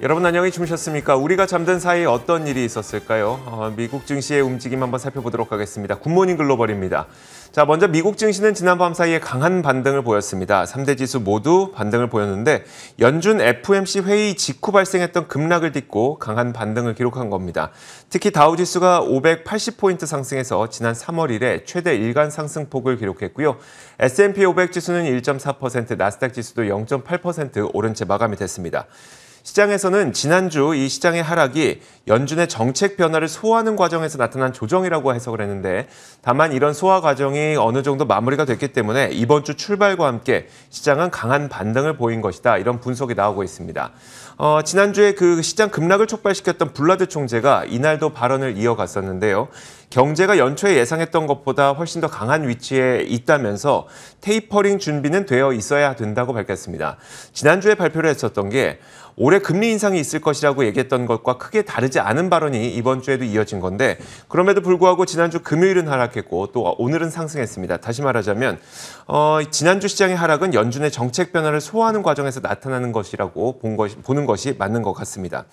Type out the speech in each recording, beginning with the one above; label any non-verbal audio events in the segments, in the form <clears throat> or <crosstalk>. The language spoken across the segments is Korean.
여러분 안녕히 주무셨습니까? 우리가 잠든 사이 어떤 일이 있었을까요? 어, 미국 증시의 움직임 한번 살펴보도록 하겠습니다. 굿모닝 글로벌입니다. 자, 먼저 미국 증시는 지난밤 사이에 강한 반등을 보였습니다. 3대 지수 모두 반등을 보였는데 연준 FOMC 회의 직후 발생했던 급락을 딛고 강한 반등을 기록한 겁니다. 특히 다우 지수가 580포인트 상승해서 지난 3월 이래 최대 일간 상승폭을 기록했고요. S&P 500 지수는 1.4%, 나스닥 지수도 0.8% 오른 채 마감이 됐습니다. 시장에서는 지난주 이 시장의 하락이 연준의 정책 변화를 소화하는 과정에서 나타난 조정이라고 해석을 했는데 다만 이런 소화 과정이 어느 정도 마무리가 됐기 때문에 이번 주 출발과 함께 시장은 강한 반등을 보인 것이다 이런 분석이 나오고 있습니다. 어, 지난주에 그 시장 급락을 촉발시켰던 블라드 총재가 이날도 발언을 이어갔었는데요. 경제가 연초에 예상했던 것보다 훨씬 더 강한 위치에 있다면서 테이퍼링 준비는 되어 있어야 된다고 밝혔습니다. 지난주에 발표를 했었던 게 올해 금리 인상이 있을 것이라고 얘기했던 것과 크게 다르지 않은 발언이 이번 주에도 이어진 건데 그럼에도 불구하고 지난주 금요일은 하락했고 또 오늘은 상승했습니다. 다시 말하자면 어, 지난주 시장의 하락은 연준의 정책 변화를 소화하는 과정에서 나타나는 것이라고 본 것이, 보는 것이 맞는 것 같습니다.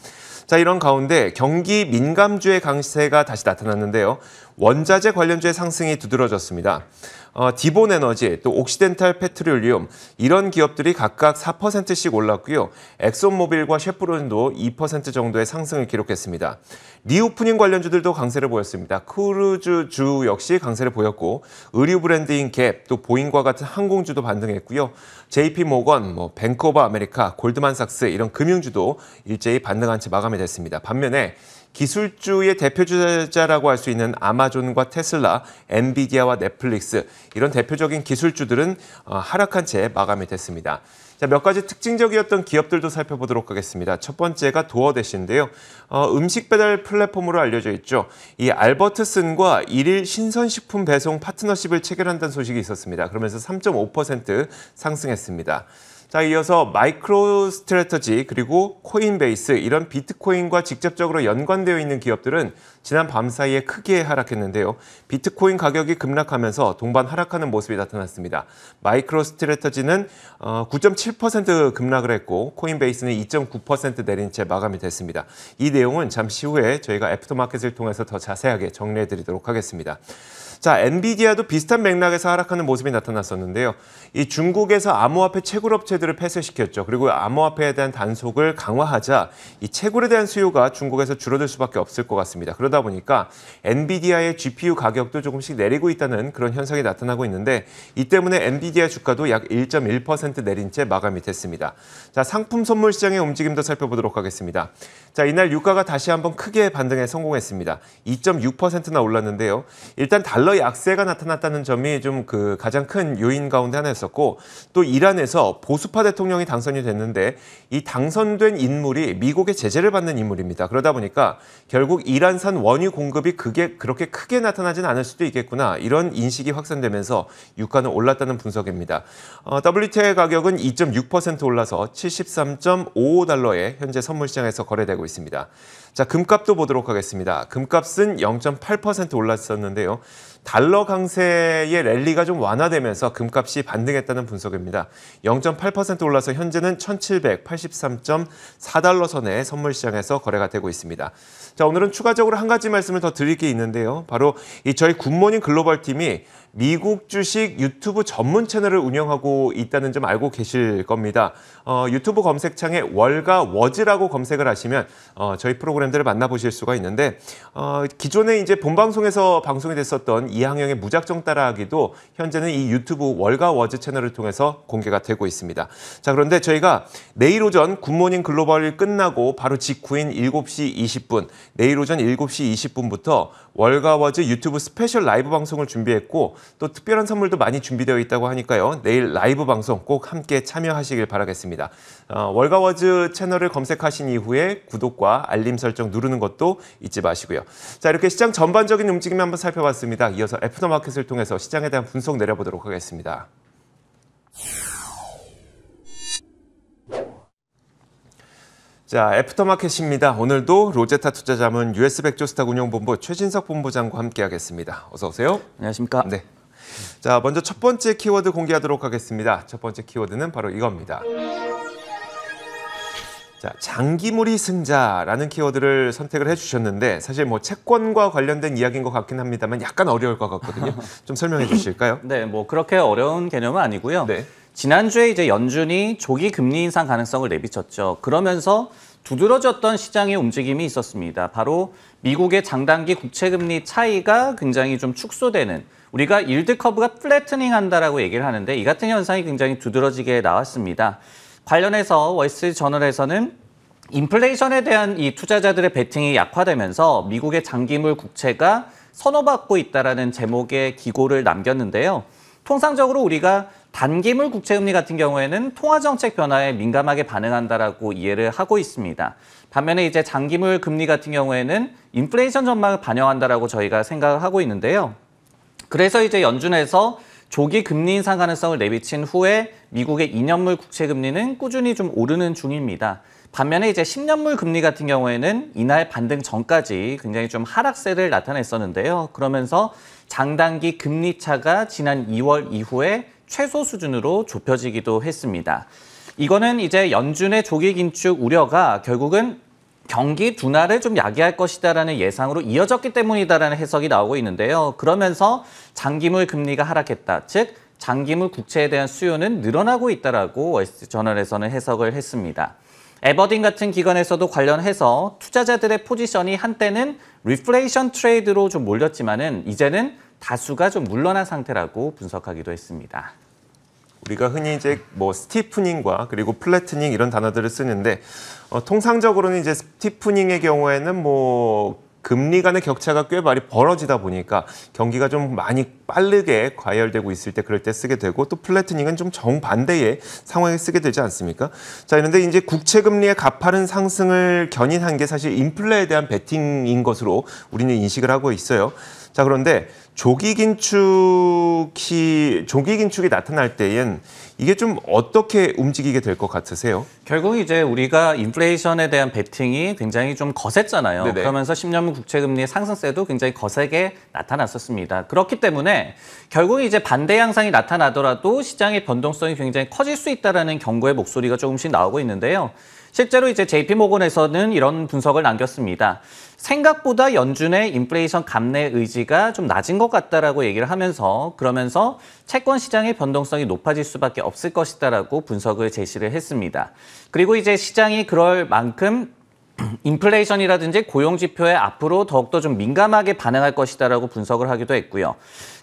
자 이런 가운데 경기 민감주의 강세가 다시 나타났는데요. 원자재 관련주의 상승이 두드러졌습니다. 어, 디본 에너지, 또 옥시덴탈 페트롤리움 이런 기업들이 각각 4%씩 올랐고요. 엑소모빌과셰프론도2% 정도의 상승을 기록했습니다. 리오프닝 관련주들도 강세를 보였습니다. 크루즈주 역시 강세를 보였고 의류 브랜드인 갭, 또 보잉과 같은 항공주도 반등했고요. JP 모건, 뭐 뱅크 오브 아메리카, 골드만삭스 이런 금융주도 일제히 반등한 채 마감이 됐습니다. 반면에 기술주의 대표 주자라고 할 수 있는 아마존과 테슬라, 엔비디아와 넷플릭스 이런 대표적인 기술주들은 어, 하락한 채 마감이 됐습니다. 자, 몇 가지 특징적이었던 기업들도 살펴보도록 하겠습니다. 첫 번째가 도어대신데요. 어, 음식 배달 플랫폼으로 알려져 있죠. 이 알버트슨과 일일 신선식품 배송 파트너십을 체결한다는 소식이 있었습니다. 그러면서 3.5% 상승했습니다. 자, 이어서 마이크로 스트레터지 그리고 코인베이스 이런 비트코인과 직접적으로 연관되어 있는 기업들은 지난 밤 사이에 크게 하락했는데요. 비트코인 가격이 급락하면서 동반 하락하는 모습이 나타났습니다. 마이크로 스트레터지는 9.7% 어, 급락을 했고 코인베이스는 2.9% 내린 채 마감이 됐습니다. 이 내용은 잠시 후에 저희가 애프터마켓을 통해서 더 자세하게 정리해 드리도록 하겠습니다. 자, 엔비디아도 비슷한 맥락에서 하락하는 모습이 나타났었는데요. 이 중국에서 암호화폐 채굴 업체들을 폐쇄시켰죠. 그리고 암호화폐에 대한 단속을 강화하자 이 채굴에 대한 수요가 중국에서 줄어들 수밖에 없을 것 같습니다. 그러다 보니까 엔비디아의 GPU 가격도 조금씩 내리고 있다는 그런 현상이 나타나고 있는데 이 때문에 엔비디아 주가도 약 1.1% 내린 채 마감이 됐습니다. 자, 상품 선물 시장의 움직임도 살펴보도록 하겠습니다. 자, 이날 유가가 다시 한번 크게 반등에 성공했습니다. 2.6%나 올랐는데요. 일단 달러 약세가 나타났다는 점이 좀 그 가장 큰 요인 가운데 하나였었고 또 이란에서 보수파 대통령이 당선이 됐는데 이 당선된 인물이 미국의 제재를 받는 인물입니다. 그러다 보니까 결국 이란산 원유 공급이 그게 그렇게 크게 나타나진 않을 수도 있겠구나 이런 인식이 확산되면서 유가는 올랐다는 분석입니다. 어, WTI 가격은 2.6% 올라서 73.55달러에 현재 선물시장에서 거래되고 있습니다. 자 금값도 보도록 하겠습니다. 금값은 0.8% 올랐었는데요. 달러 강세의 랠리가 좀 완화되면서 금값이 반등했다는 분석입니다. 0.8% 올라서 현재는 1783.4달러 선에 선물 시장에서 거래가 되고 있습니다. 자, 오늘은 추가적으로 한 가지 말씀을 더 드릴 게 있는데요. 바로 이 저희 굿모닝 글로벌 팀이 미국 주식 유튜브 전문 채널을 운영하고 있다는 점 알고 계실 겁니다. 어, 유튜브 검색창에 월가 워즈라고 검색을 하시면 어, 저희 프로그램들을 만나보실 수가 있는데 어, 기존에 이제 본방송에서 방송이 됐었던 이항영의 무작정 따라하기도 현재는 이 유튜브 월가 워즈 채널을 통해서 공개가 되고 있습니다. 자 그런데 저희가 내일 오전 굿모닝 글로벌 끝나고 바로 직후인 7시 20분 내일 오전 7시 20분부터 월가 워즈 유튜브 스페셜 라이브 방송을 준비했고 또 특별한 선물도 많이 준비되어 있다고 하니까요. 내일 라이브 방송 꼭 함께 참여하시길 바라겠습니다. 어, 월가워즈 채널을 검색하신 이후에 구독과 알림 설정 누르는 것도 잊지 마시고요. 자 이렇게 시장 전반적인 움직임 한번 살펴봤습니다. 이어서 애프터마켓을 통해서 시장에 대한 분석 내려보도록 하겠습니다. 자, 애프터마켓입니다. 오늘도 로제타 투자자문 US 백조스탁 운영본부 최진석 본부장과 함께하겠습니다. 어서 오세요. 안녕하십니까. 네. 자, 먼저 첫 번째 키워드 공개하도록 하겠습니다. 첫 번째 키워드는 바로 이겁니다. 자, 장기물이 승자라는 키워드를 선택을 해주셨는데 사실 뭐 채권과 관련된 이야기인 것 같긴 합니다만 약간 어려울 것 같거든요. <laughs> 좀 설명해 주실까요? 네, 뭐 그렇게 어려운 개념은 아니고요. 네. 지난주에 이제 연준이 조기 금리 인상 가능성을 내비쳤죠. 그러면서 두드러졌던 시장의 움직임이 있었습니다. 바로 미국의 장단기 국채금리 차이가 굉장히 좀 축소되는 우리가 일드 커브가 플래트닝 한다라고 얘기를 하는데 이 같은 현상이 굉장히 두드러지게 나왔습니다. 관련해서 월스트리 저널에서는 인플레이션에 대한 이 투자자들의 베팅이 약화되면서 미국의 장기물 국채가 선호받고 있다라는 제목의 기고를 남겼는데요. 통상적으로 우리가 단기물 국채금리 같은 경우에는 통화정책 변화에 민감하게 반응한다라고 이해를 하고 있습니다. 반면에 이제 장기물 금리 같은 경우에는 인플레이션 전망을 반영한다라고 저희가 생각을 하고 있는데요. 그래서 이제 연준에서 조기 금리 인상 가능성을 내비친 후에 미국의 2년물 국채 금리는 꾸준히 좀 오르는 중입니다. 반면에 이제 10년물 금리 같은 경우에는 이날 반등 전까지 굉장히 좀 하락세를 나타냈었는데요. 그러면서 장단기 금리 차가 지난 2월 이후에 최소 수준으로 좁혀지기도 했습니다. 이거는 이제 연준의 조기 긴축 우려가 결국은 경기 둔화를 좀 야기할 것이다라는 예상으로 이어졌기 때문이다라는 해석이 나오고 있는데요. 그러면서 장기물 금리가 하락했다. 즉 장기물 국채에 대한 수요는 늘어나고 있다라고 월스트 저널에서는 해석을 했습니다. 에버딘 같은 기관에서도 관련해서 투자자들의 포지션이 한때는 리플레이션 트레이드로 좀 몰렸지만은 이제는 다수가 좀 물러난 상태라고 분석하기도 했습니다. 우리가 흔히 이제 뭐 스티프닝과 그리고 플래트닝 이런 단어들을 쓰는데 어, 통상적으로는 이제 스티프닝의 경우에는 뭐 금리 간의 격차가 꽤 많이 벌어지다 보니까 경기가 좀 많이 빠르게 과열되고 있을 때 그럴 때 쓰게 되고 또 플래트닝은 좀 정반대의 상황에 쓰게 되지 않습니까? 자, 그런데 이제 국채 금리의 가파른 상승을 견인한 게 사실 인플레에 대한 베팅인 것으로 우리는 인식을 하고 있어요. 자, 그런데 조기 긴축이 조기 긴축이 나타날 때엔 이게 좀 어떻게 움직이게 될 것 같으세요? 결국 이제 우리가 인플레이션에 대한 베팅이 굉장히 좀 거셌잖아요. 네네. 그러면서 10년물 국채금리의 상승세도 굉장히 거세게 나타났었습니다. 그렇기 때문에 결국 이제 반대 양상이 나타나더라도 시장의 변동성이 굉장히 커질 수 있다는 경고의 목소리가 조금씩 나오고 있는데요. 실제로 이제 JP모건에서는 이런 분석을 남겼습니다. 생각보다 연준의 인플레이션 감내 의지가 좀 낮은 것 같다라고 얘기를 하면서 그러면서 채권 시장의 변동성이 높아질 수밖에 없을 것이다라고 분석을 제시를 했습니다. 그리고 이제 시장이 그럴 만큼 <clears throat> 인플레이션이라든지 고용 지표에 앞으로 더욱더 좀 민감하게 반응할 것이다라고 분석을 하기도 했고요.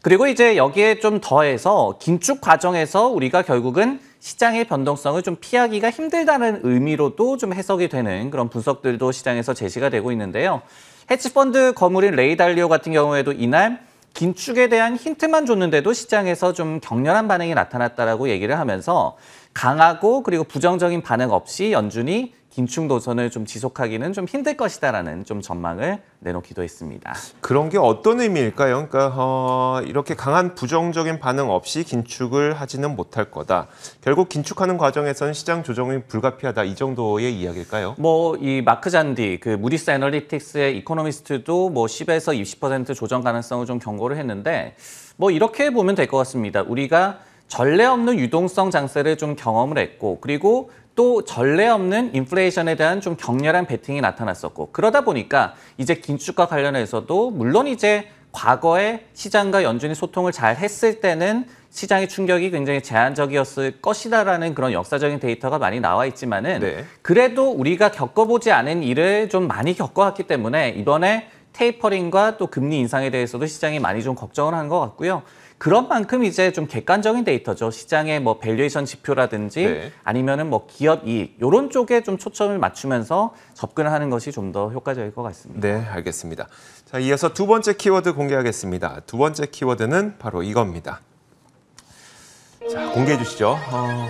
그리고 이제 여기에 좀 더해서 긴축 과정에서 우리가 결국은 시장의 변동성을 좀 피하기가 힘들다는 의미로도 좀 해석이 되는 그런 분석들도 시장에서 제시가 되고 있는데요. 헤지펀드 거물인 레이달리오 같은 경우에도 이날 긴축에 대한 힌트만 줬는데도 시장에서 좀 격렬한 반응이 나타났다라고 얘기를 하면서 강하고 그리고 부정적인 반응 없이 연준이 긴축 노선을 좀 지속하기는 좀 힘들 것이다라는 좀 전망을 내놓기도 했습니다. 그런 게 어떤 의미일까요? 그러니까 어, 이렇게 강한 부정적인 반응 없이 긴축을 하지는 못할 거다. 결국 긴축하는 과정에서는 시장 조정이 불가피하다 이 정도의 이야기일까요? 뭐이 마크 잔디 그 무디스 애널리틱스의 이코노미스트도 뭐 10에서 20% 조정 가능성을 좀 경고를 했는데 뭐 이렇게 보면 될 것 같습니다. 우리가 전례 없는 유동성 장세를 좀 경험을 했고 그리고 또 전례 없는 인플레이션에 대한 좀 격렬한 베팅이 나타났었고 그러다 보니까 이제 긴축과 관련해서도 물론 이제 과거에 시장과 연준이 소통을 잘 했을 때는 시장의 충격이 굉장히 제한적이었을 것이다라는 그런 역사적인 데이터가 많이 나와 있지만은 네. 그래도 우리가 겪어보지 않은 일을 좀 많이 겪어왔기 때문에 이번에 테이퍼링과 또 금리 인상에 대해서도 시장이 많이 좀 걱정을 한 것 같고요. 그런 만큼 이제 좀 객관적인 데이터죠. 시장의 뭐 밸류에이션 지표라든지 네. 아니면은 뭐 기업 이익 요런 쪽에 좀 초점을 맞추면서 접근을 하는 것이 좀 더 효과적일 것 같습니다. 네, 알겠습니다. 자, 이어서 두 번째 키워드 공개하겠습니다. 두 번째 키워드는 바로 이겁니다. 자, 공개해 주시죠. 어...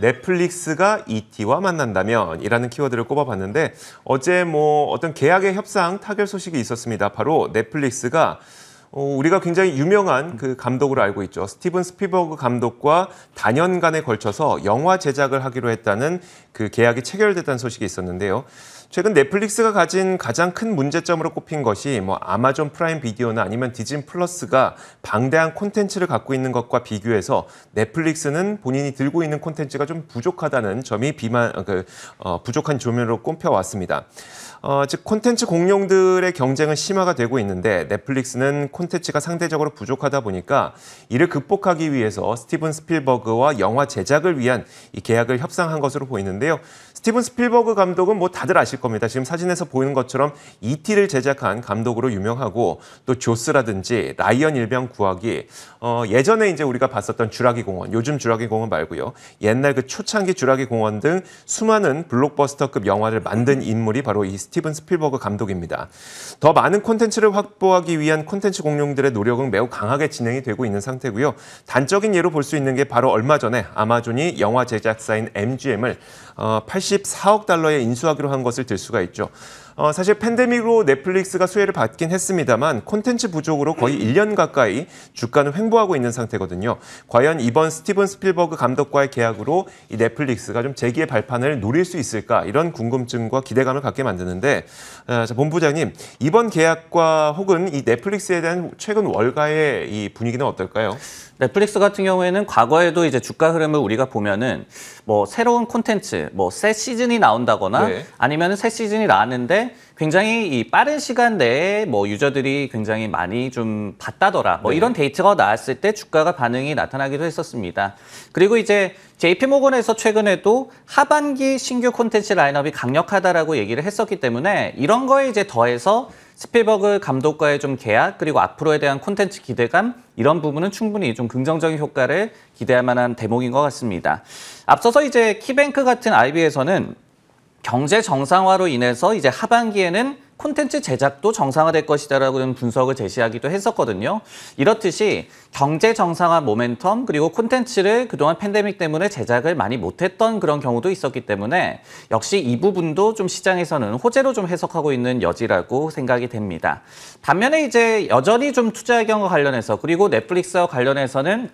넷플릭스가 ET와 만난다면 이라는 키워드를 꼽아봤는데 어제 뭐 어떤 계약의 협상 타결 소식이 있었습니다. 바로 넷플릭스가 어, 우리가 굉장히 유명한 그 감독으로 알고 있죠. 스티븐 스피버그 감독과 단연간에 걸쳐서 영화 제작을 하기로 했다는 그 계약이 체결됐다는 소식이 있었는데요. 최근 넷플릭스가 가진 가장 큰 문제점으로 꼽힌 것이 뭐 아마존 프라임 비디오나 아니면 디즈니 플러스가 방대한 콘텐츠를 갖고 있는 것과 비교해서 넷플릭스는 본인이 들고 있는 콘텐츠가 좀 부족하다는 점이 비만 어, 그, 어, 부족한 조면으로 꼽혀왔습니다. 어, 즉 콘텐츠 공룡들의 경쟁은 심화가 되고 있는데 넷플릭스는 콘텐츠가 상대적으로 부족하다 보니까 이를 극복하기 위해서 스티븐 스필버그와 영화 제작을 위한 이 계약을 협상한 것으로 보이는데요. 스티븐 스필버그 감독은 뭐 다들 아실 겁니다. 지금 사진에서 보이는 것처럼 E.T.를 제작한 감독으로 유명하고 또 조스라든지 라이언 일병 구하기 어, 예전에 이제 우리가 봤었던 주라기 공원, 요즘 주라기 공원 말고요. 옛날 그 초창기 주라기 공원 등 수많은 블록버스터급 영화를 만든 인물이 바로 이 스티븐 스필버그 감독입니다. 더 많은 콘텐츠를 확보하기 위한 콘텐츠 공룡들의 노력은 매우 강하게 진행이 되고 있는 상태고요. 단적인 예로 볼 수 있는 게 바로 얼마 전에 아마존이 영화 제작사인 MGM을 84억 어, 달러에 인수하기로 한 것을 들 수가 있죠. 어, 사실 팬데믹으로 넷플릭스가 수혜를 받긴 했습니다만 콘텐츠 부족으로 거의 1년 가까이 주가는 횡보하고 있는 상태거든요. 과연 이번 스티븐 스필버그 감독과의 계약으로 이 넷플릭스가 좀 재기의 발판을 노릴 수 있을까 이런 궁금증과 기대감을 갖게 만드는데 어, 자, 본부장님 이번 계약과 혹은 이 넷플릭스에 대한 최근 월가의 이 분위기는 어떨까요? 넷플릭스 같은 경우에는 과거에도 이제 주가 흐름을 우리가 보면은 뭐 새로운 콘텐츠 뭐 새 시즌이 나온다거나 네. 아니면 새 시즌이 나왔는데 굉장히 이 빠른 시간 내에 뭐 유저들이 굉장히 많이 좀 봤다더라. 뭐 네. 이런 데이트가 나왔을 때 주가가 반응이 나타나기도 했었습니다. 그리고 이제 JP모건에서 최근에도 하반기 신규 콘텐츠 라인업이 강력하다라고 얘기를 했었기 때문에 이런 거에 이제 더해서 스피버그 감독과의 좀 계약 그리고 앞으로에 대한 콘텐츠 기대감 이런 부분은 충분히 좀 긍정적인 효과를 기대할 만한 대목인 것 같습니다. 앞서서 이제 키뱅크 같은 IB에서는 경제 정상화로 인해서 이제 하반기에는 콘텐츠 제작도 정상화될 것이다라는 분석을 제시하기도 했었거든요. 이렇듯이 경제 정상화 모멘텀 그리고 콘텐츠를 그동안 팬데믹 때문에 제작을 많이 못했던 그런 경우도 있었기 때문에 역시 이 부분도 좀 시장에서는 호재로 좀 해석하고 있는 여지라고 생각이 됩니다. 반면에 이제 여전히 좀 투자 의견과 관련해서 그리고 넷플릭스와 관련해서는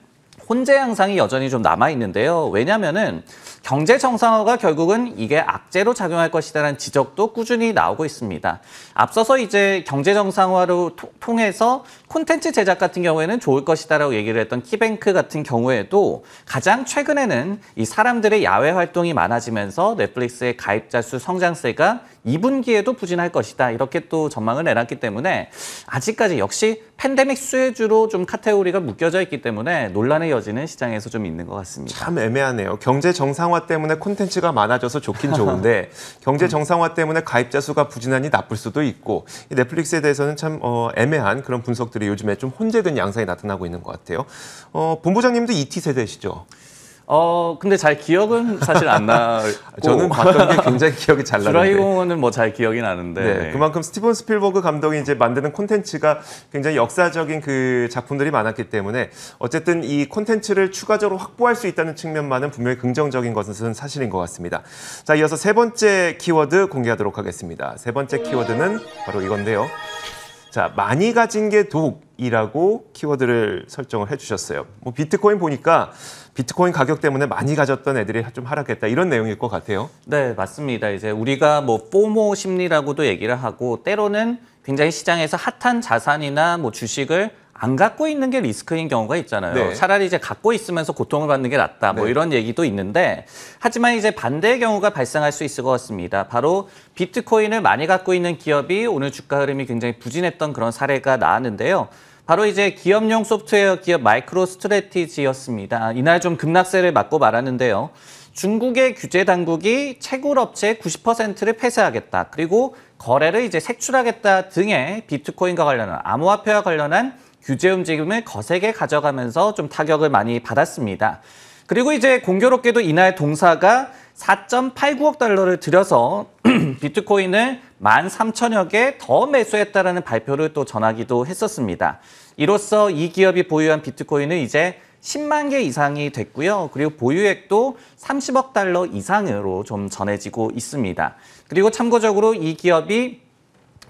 혼재 양상이 여전히 좀 남아 있는데요. 왜냐면은 경제 정상화가 결국은 이게 악재로 작용할 것이다라는 지적도 꾸준히 나오고 있습니다. 앞서서 이제 경제 정상화로 통해서 콘텐츠 제작 같은 경우에는 좋을 것이다라고 얘기를 했던 키뱅크 같은 경우에도 가장 최근에는 이 사람들의 야외 활동이 많아지면서 넷플릭스의 가입자 수 성장세가 2분기에도 부진할 것이다. 이렇게 또 전망을 내놨기 때문에 아직까지 역시 팬데믹 수혜주로 좀 카테고리가 묶여져 있기 때문에 논란의 여지는 시장에서 좀 있는 것 같습니다. 참 애매하네요. 경제 정상화 때문에 콘텐츠가 많아져서 좋긴 좋은데 <laughs> 경제 음. 정상화 때문에 가입자 수가 부진하니 나쁠 수도 있고 넷플릭스에 대해서는 참 어, 애매한 그런 분석들이 요즘에 좀 혼재된 양상이 나타나고 있는 것 같아요. 어, 본부장님도 ET 세대시죠? 어 근데 잘 기억은 사실 안 나. <laughs> 저는 봤던 게 굉장히 기억이 잘 나는데. 주라이공은뭐 잘 기억이 나는데. 네, 네. 그만큼 스티븐 스필버그 감독이 이제 만드는 콘텐츠가 굉장히 역사적인 그 작품들이 많았기 때문에 어쨌든 이 콘텐츠를 추가적으로 확보할 수 있다는 측면만은 분명히 긍정적인 것은 사실인 것 같습니다. 자 이어서 세 번째 키워드 공개하도록 하겠습니다. 세 번째 키워드는 바로 이건데요. 자, 많이 가진 게 독이라고 키워드를 설정을 해주셨어요. 뭐 비트코인 보니까 비트코인 가격 때문에 많이 가졌던 애들이 좀 하락했다 이런 내용일 것 같아요. 네, 맞습니다. 이제 우리가 뭐 포모 심리라고도 얘기를 하고 때로는 굉장히 시장에서 핫한 자산이나 뭐 주식을 안 갖고 있는 게 리스크인 경우가 있잖아요. 네. 차라리 이제 갖고 있으면서 고통을 받는 게 낫다. 뭐 네. 이런 얘기도 있는데 하지만 이제 반대의 경우가 발생할 수 있을 것 같습니다. 바로 비트코인을 많이 갖고 있는 기업이 오늘 주가 흐름이 굉장히 부진했던 그런 사례가 나왔는데요. 바로 이제 기업용 소프트웨어 기업 마이크로 스트레티지였습니다. 아, 이날 좀 급락세를 맞고 말았는데요. 중국의 규제 당국이 채굴 업체 90%를 폐쇄하겠다. 그리고 거래를 이제 색출하겠다 등의 비트코인과 관련한 암호화폐와 관련한 규제 움직임을 거세게 가져가면서 좀 타격을 많이 받았습니다. 그리고 이제 공교롭게도 이날 동사가 4.89억 달러를 들여서 <clears throat> 비트코인을 1 3 0 0 0여개 더 매수했다라는 발표를 또 전하기도 했었습니다. 이로써 이 기업이 보유한 비트코인은 이제 10만 개 이상이 됐고요. 그리고 보유액도 30억 달러 이상으로 좀 전해지고 있습니다. 그리고 참고적으로 이 기업이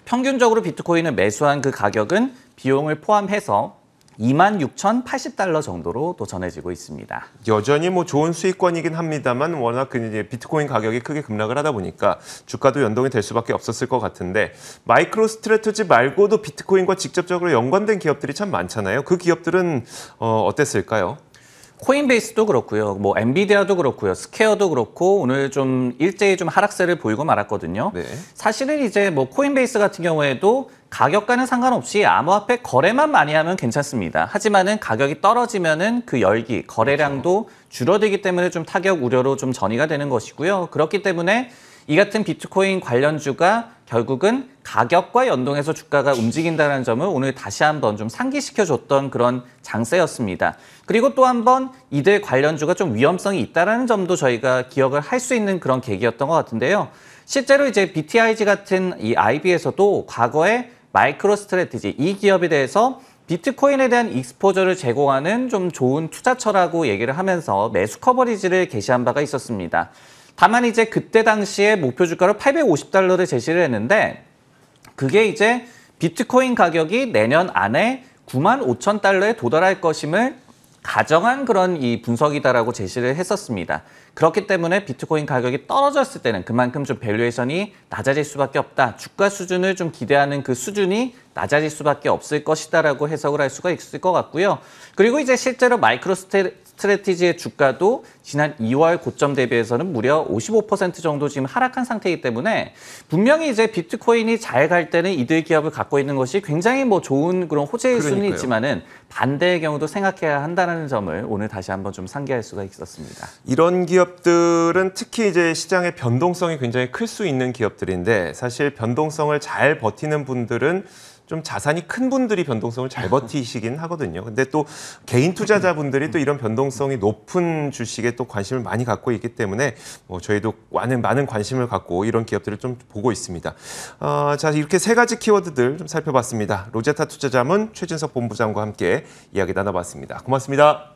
평균적으로 비트코인을 매수한 그 가격은 비용을 포함해서 26,080달러 정도로 또 전해지고 있습니다. 여전히 뭐 좋은 수익권이긴 합니다만 워낙 그 이제 비트코인 가격이 크게 급락을 하다 보니까 주가도 연동이 될 수밖에 없었을 것 같은데 마이크로 스트레트지 말고도 비트코인과 직접적으로 연관된 기업들이 참 많잖아요. 그 기업들은 어, 어땠을까요? 코인베이스도 그렇고요. 뭐 엔비디아도 그렇고요. 스퀘어도 그렇고 오늘 좀 일제히 좀 하락세를 보이고 말았거든요. 네. 사실은 이제 뭐 코인베이스 같은 경우에도 가격과는 상관없이 암호화폐 거래만 많이 하면 괜찮습니다. 하지만은 가격이 떨어지면은 그 열기, 거래량도 줄어들기 때문에 좀 타격 우려로 좀 전이가 되는 것이고요. 그렇기 때문에 이 같은 비트코인 관련주가 결국은 가격과 연동해서 주가가 움직인다는 점을 오늘 다시 한번 좀 상기시켜줬던 그런 장세였습니다. 그리고 또 한번 이들 관련주가 좀 위험성이 있다는 점도 저희가 기억을 할 수 있는 그런 계기였던 것 같은데요. 실제로 이제 BTIG 같은 이 IB에서도 과거에 마이크로 스트레티지 이 기업에 대해서 비트코인에 대한 익스포저를 제공하는 좀 좋은 투자처라고 얘기를 하면서 매수 커버리지를 게시한 바가 있었습니다. 다만 이제 그때 당시에 목표 주가를 850달러를 제시를 했는데 그게 이제 비트코인 가격이 내년 안에 9만 5천 달러에 도달할 것임을 가정한 그런 이 분석이다라고 제시를 했었습니다. 그렇기 때문에 비트코인 가격이 떨어졌을 때는 그만큼 좀 밸류에이션이 낮아질 수밖에 없다. 주가 수준을 좀 기대하는 그 수준이 낮아질 수밖에 없을 것이다라고 해석을 할 수가 있을 것 같고요. 그리고 이제 실제로 마이크로스테 스트레티지의 주가도 지난 2월 고점 대비해서는 무려 55% 정도 지금 하락한 상태이기 때문에 분명히 이제 비트코인이 잘 갈 때는 이들 기업을 갖고 있는 것이 굉장히 뭐 좋은 그런 호재일 그러니까요. 수는 있지만은 반대의 경우도 생각해야 한다는 점을 오늘 다시 한번 좀 상기할 수가 있었습니다. 이런 기업들은 특히 이제 시장의 변동성이 굉장히 클 수 있는 기업들인데 사실 변동성을 잘 버티는 분들은 좀 자산이 큰 분들이 변동성을 잘 버티시긴 하거든요. 근데 또 개인 투자자분들이 또 이런 변동성이 높은 주식에 또 관심을 많이 갖고 있기 때문에 뭐 저희도 많은 많은 관심을 갖고 이런 기업들을 좀 보고 있습니다. 어, 자 이렇게 세 가지 키워드들 좀 살펴봤습니다. 로제타 투자자문 최진석 본부장과 함께 이야기 나눠봤습니다. 고맙습니다.